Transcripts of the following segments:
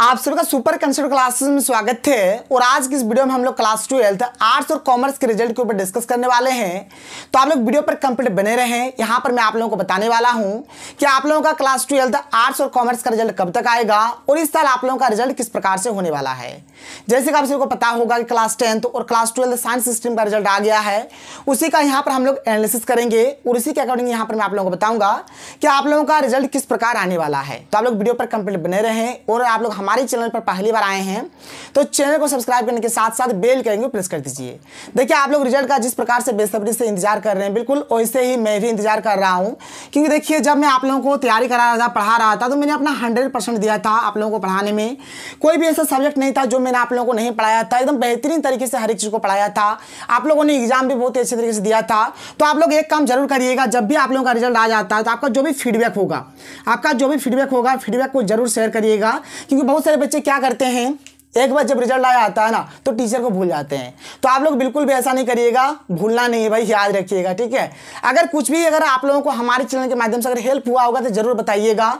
आप सभी का सुपर कंसेप्ट क्लासेस में स्वागत है और आज की इस वीडियो में हम लोग क्लास ट्वेल्थ आर्ट्स और कॉमर्स के रिजल्ट के ऊपर डिस्कस करने वाले हैं तो आप लोग वीडियो पर कंप्लीट बने रहें यहाँ पर मैं आप लोगों को बताने वाला हूँ कि आप लोगों का क्लास ट्वेल्थ आर्ट्स और कॉमर्स का रिजल्ट कब तक आएगा और इस साल आप लोगों का रिजल्ट किस प्रकार से होने वाला है जैसे कि आप सभी को पता होगा कि क्लास टेंथ और क्लास ट्वेल्थ साइंस सिस्टम का रिजल्ट आ गया है उसी का यहाँ पर हम लोग एनालिसिस करेंगे और उसी के अकॉर्डिंग यहाँ पर मैं आप लोगों को बताऊंगा कि आप लोगों का रिजल्ट किस प्रकार आने वाला है तो आप लोग वीडियो पर कंप्लीट बने रहें और आप लोग हमारे चैनल पर पहली बार आए हैं तो चैनल को सब्सक्राइब करने के साथ साथ बेल करेंगे प्रेस कर दीजिए देखिए आप लोग रिजल्ट का जिस प्रकार से बेसब्री से इंतजार कर रहे हैं बिल्कुल वैसे ही मैं भी इंतजार कर रहा हूँ क्योंकि देखिए जब मैं आप लोगों को तैयारी करा रहा था पढ़ा रहा था तो मैंने अपना हंड्रेड दिया था आप लोगों को पढ़ाने में कोई भी ऐसा सब्जेक्ट नहीं था जो मैंने आप लोगों को नहीं पढ़ाया था एकदम बेहतरीन तरीके से हर एक चीज़ को पढ़ाया था आप लोगों ने एग्जाम भी बहुत अच्छे तरीके से दिया था तो आप लोग एक काम जरूर करिएगा जब भी आप लोगों का रिजल्ट आ जाता है तो आपका जो भी फीडबैक होगा आपका जो भी फीडबैक होगा फीडबैक को जरूर शेयर करिएगा क्योंकि बहुत बहुत सारे बच्चे क्या करते हैं एक बार जब रिजल्ट आया आता है ना तो टीचर को भूल जाते हैं तो आप लोग बिल्कुल भी ऐसा नहीं करिएगा भूलना नहीं है भाई याद रखिएगा ठीक है अगर कुछ भी अगर आप लोगों को हमारे चैनल के माध्यम से अगर हेल्प हुआ होगा तो जरूर बताइएगा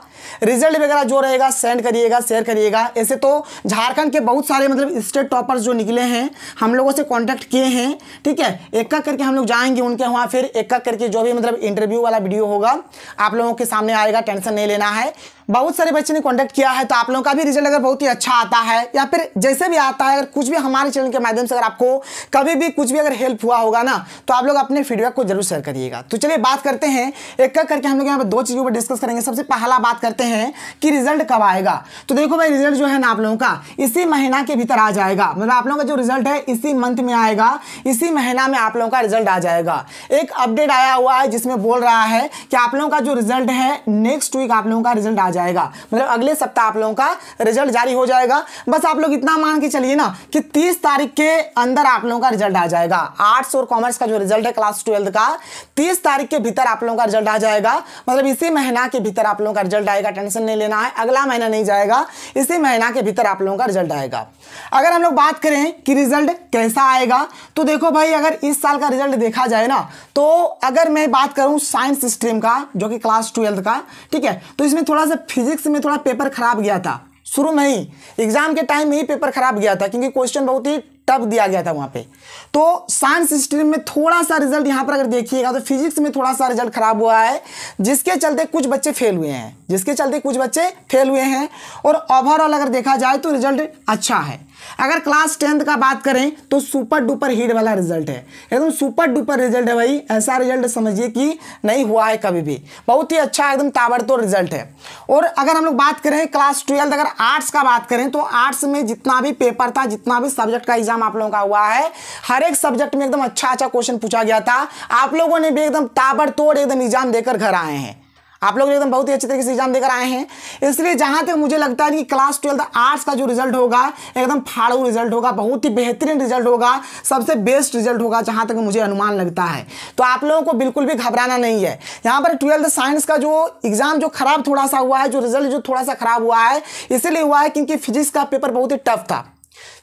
रिजल्ट वगैरह जो रहेगा सेंड करिएगा शेयर करिएगा ऐसे तो झारखंड के बहुत सारे मतलब स्टेट टॉपर्स जो निकले हैं हम लोगों से कॉन्टैक्ट किए हैं ठीक है एक एक करके हम लोग जाएंगे उनके वहाँ फिर एक एक करके जो भी मतलब इंटरव्यू वाला वीडियो होगा आप लोगों के सामने आएगा टेंशन नहीं लेना है बहुत सारे बच्चे ने कॉन्टैक्ट किया है तो आप लोगों का भी रिजल्ट अगर बहुत ही अच्छा आता है या फिर जैसे भी आता है अगर कुछ भी हमारे चैनल के माध्यम से अगर आपको कभी भी कुछ भी अगर हेल्प हुआ होगा ना तो आप लोग अपने फीडबैक को जरूर शेयर करिएगा तो चलिए बात करते हैं एक एक करके हम लोग यहाँ पर दो चीज़ों पर डिस्कस करेंगे सबसे पहला बात करते हैं कि रिजल्ट कब आएगा तो देखो भाई रिजल्ट जो है ना आप लोगों का इसी महीना के भीतर आ जाएगा मतलब आप लोगों का जो रिजल्ट है इसी मंथ में आएगा इसी महीना में आप लोगों का रिजल्ट आ जाएगा एक अपडेट आया हुआ है जिसमें बोल रहा है कि आप लोगों का जो रिजल्ट है नेक्स्ट वीक आप लोगों का रिजल्ट आ जाएगा जाएगा मतलब अगले सप्ताह आप लोगों का रिजल्ट जारी हो जाएगा बस आप लोग इतना मान के चलिए ना कि तीस तारीख के अंदर आप लोगों का रिजल्ट आ जाएगा आर्ट्स और कॉमर्स का जो रिजल्ट है क्लास ट्वेल्थ का तीस तारीख के भीतर आप लोगों का रिजल्ट आ जाएगा मतलब इसी महीना के भीतर आप लोगों का रिजल्ट आएगा टेंशन नहीं लेना है अगला महीना नहीं जाएगा इसी महीना के भीतर आप लोगों का रिजल्ट आएगा अगर हम लोग बात करें कि रिजल्ट कैसा आएगा तो देखो भाई अगर इस साल का रिजल्ट देखा जाए ना तो अगर मैं बात करूं साइंस स्ट्रीम का जो कि क्लास ट्वेल्थ का ठीक है तो इसमें थोड़ा सा फिजिक्स में थोड़ा पेपर ख़राब गया था शुरू में ही एग्ज़ाम के टाइम में ही पेपर ख़राब गया था क्योंकि क्वेश्चन बहुत ही टफ दिया गया था वहाँ पे तो साइंस स्ट्रीम में थोड़ा सा रिजल्ट यहाँ पर अगर देखिएगा तो फिजिक्स में थोड़ा सा रिजल्ट खराब हुआ है जिसके चलते कुछ बच्चे फेल हुए हैं जिसके चलते कुछ बच्चे फेल हुए हैं और ओवरऑल अगर देखा जाए तो रिजल्ट अच्छा है अगर क्लास टेंथ का बात करें तो सुपर डुपर हीट वाला रिजल्ट है एकदम सुपर डुपर रिजल्ट है भाई ऐसा रिजल्ट समझिए कि नहीं हुआ है कभी भी बहुत ही अच्छा एकदम ताबड़तोड़ रिजल्ट है और अगर हम लोग बात करें क्लास ट्वेल्थ अगर आर्ट्स का बात करें तो आर्ट्स में जितना भी पेपर था जितना भी सब्जेक्ट का एग्जाम आप लोगों का हुआ है हर एक सब्जेक्ट में एकदम अच्छा अच्छा क्वेश्चन पूछा गया था आप लोगों ने भी एकदम ताबड़तोड़ एकदम एग्जाम देकर घर आए हैं आप लोग एकदम बहुत ही अच्छे तरीके से एग्जाम देकर आए हैं इसलिए जहाँ तक मुझे लगता है कि क्लास ट्वेल्थ आर्ट्स का जो रिजल्ट होगा एकदम फाड़ू रिजल्ट होगा बहुत ही बेहतरीन रिजल्ट होगा सबसे बेस्ट रिजल्ट होगा जहाँ तक मुझे अनुमान लगता है तो आप लोगों को बिल्कुल भी घबराना नहीं है यहाँ पर ट्वेल्थ साइंस का जो एग्ज़ाम जो खराब थोड़ा सा हुआ है जो रिजल्ट जो थोड़ा सा खराब हुआ है इसीलिए हुआ है क्योंकि फिजिक्स का पेपर बहुत ही टफ था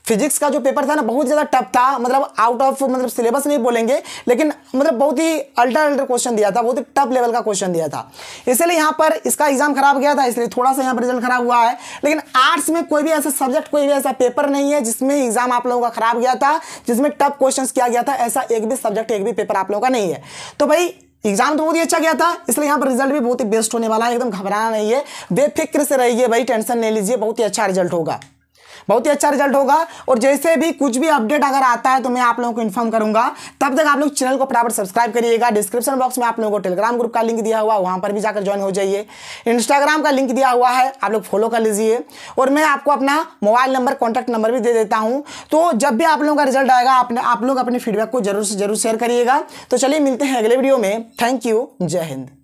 फिजिक्स का जो पेपर था ना बहुत ज़्यादा टफ था मतलब आउट ऑफ मतलब सिलेबस नहीं बोलेंगे लेकिन मतलब बहुत ही अल्टर अल्टर क्वेश्चन दिया था बहुत ही टफ लेवल का क्वेश्चन दिया था इसलिए यहाँ पर इसका एग्जाम खराब गया था इसलिए थोड़ा सा यहाँ पर रिजल्ट खराब हुआ है लेकिन आर्ट्स में कोई भी ऐसा सब्जेक्ट कोई भी ऐसा पेपर नहीं है जिसमें एग्जाम आप लोगों का खराब गया था जिसमें टफ क्वेश्चन किया गया था ऐसा एक भी सब्जेक्ट एक भी पेपर आप लोगों का नहीं है तो भाई एग्जाम तो बहुत ही अच्छा गया था इसलिए यहाँ पर रिजल्ट भी बहुत ही बेस्ट होने वाला है एकदम घबराना नहीं है बेफिक्र से रहिए भाई टेंशन नहीं लीजिए बहुत ही अच्छा रिजल्ट होगा बहुत ही अच्छा रिजल्ट होगा और जैसे भी कुछ भी अपडेट अगर आता है तो मैं आप लोगों को इन्फॉर्म करूंगा तब तक आप लोग चैनल को फटाफट सब्सक्राइब करिएगा डिस्क्रिप्शन बॉक्स में आप लोगों को टेलीग्राम ग्रुप का लिंक दिया हुआ वहां पर भी जाकर ज्वाइन हो जाइए इंस्टाग्राम का लिंक दिया हुआ है आप लोग फॉलो कर लीजिए और मैं आपको अपना मोबाइल नंबर कॉन्टैक्ट नंबर भी दे देता हूँ तो जब भी आप लोगों का रिजल्ट आएगा आपने आप लोग अपने फीडबैक को जरूर से जरूर शेयर करिएगा तो चलिए मिलते हैं अगले वीडियो में थैंक यू जय हिंद